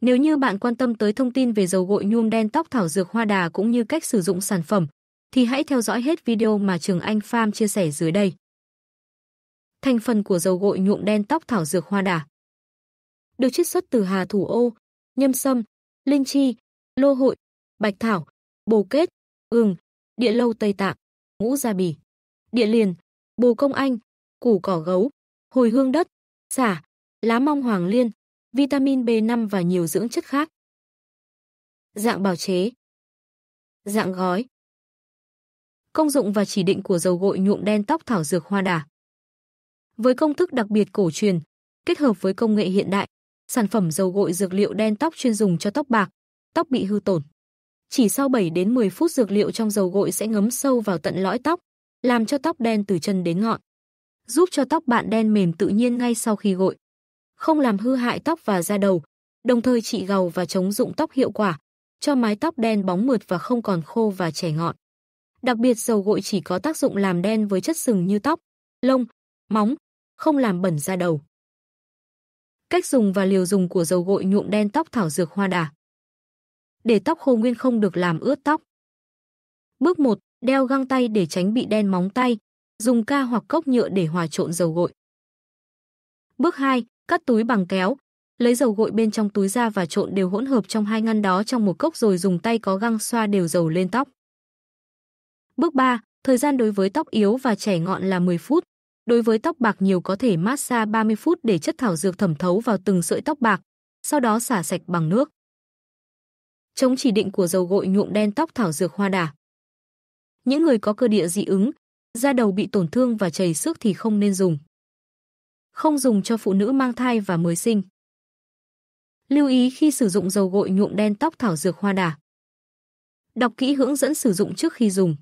Nếu như bạn quan tâm tới thông tin về dầu gội nhuộm đen tóc thảo dược hoa đà cũng như cách sử dụng sản phẩm, thì hãy theo dõi hết video mà Trường Anh Farm chia sẻ dưới đây. Thành phần của dầu gội nhuộm đen tóc thảo dược hoa đà Được chiết xuất từ hà thủ ô, nhâm sâm, linh chi, lô hội, bạch thảo, bồ kết, gừng, địa lâu Tây Tạng, ngũ gia bì, địa liền, bồ công anh, củ cỏ gấu, hồi hương đất, xả, lá mong hoàng liên, vitamin B5 và nhiều dưỡng chất khác. Dạng bào chế Dạng gói Công dụng và chỉ định của dầu gội nhuộm đen tóc thảo dược hoa đà Với công thức đặc biệt cổ truyền, kết hợp với công nghệ hiện đại, sản phẩm dầu gội dược liệu đen tóc chuyên dùng cho tóc bạc, tóc bị hư tổn. Chỉ sau 7 đến 10 phút dược liệu trong dầu gội sẽ ngấm sâu vào tận lõi tóc, làm cho tóc đen từ chân đến ngọn. Giúp cho tóc bạn đen mềm tự nhiên ngay sau khi gội không làm hư hại tóc và da đầu, đồng thời trị gầu và chống rụng tóc hiệu quả, cho mái tóc đen bóng mượt và không còn khô và chẻ ngọn. Đặc biệt dầu gội chỉ có tác dụng làm đen với chất sừng như tóc, lông, móng, không làm bẩn da đầu. Cách dùng và liều dùng của dầu gội nhuộm đen tóc thảo dược hoa đà. Để tóc khô nguyên không được làm ướt tóc. Bước 1. Đeo găng tay để tránh bị đen móng tay. Dùng ca hoặc cốc nhựa để hòa trộn dầu gội. Bước 2 cắt túi bằng kéo, lấy dầu gội bên trong túi ra và trộn đều hỗn hợp trong hai ngăn đó trong một cốc rồi dùng tay có găng xoa đều dầu lên tóc. Bước 3, thời gian đối với tóc yếu và trẻ ngọn là 10 phút. Đối với tóc bạc nhiều có thể massage 30 phút để chất thảo dược thẩm thấu vào từng sợi tóc bạc, sau đó xả sạch bằng nước. Chống chỉ định của dầu gội nhuộm đen tóc thảo dược hoa đà. Những người có cơ địa dị ứng, da đầu bị tổn thương và chảy xước thì không nên dùng không dùng cho phụ nữ mang thai và mới sinh. Lưu ý khi sử dụng dầu gội nhuộm đen tóc thảo dược hoa đà. Đọc kỹ hướng dẫn sử dụng trước khi dùng.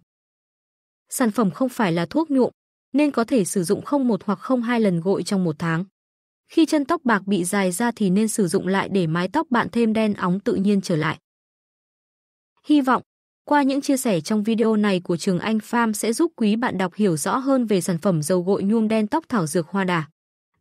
Sản phẩm không phải là thuốc nhuộm, nên có thể sử dụng không một hoặc không hai lần gội trong một tháng. Khi chân tóc bạc bị dài ra thì nên sử dụng lại để mái tóc bạn thêm đen óng tự nhiên trở lại. Hy vọng, qua những chia sẻ trong video này của Trường Anh Farm sẽ giúp quý bạn đọc hiểu rõ hơn về sản phẩm dầu gội nhuộm đen tóc thảo dược hoa đà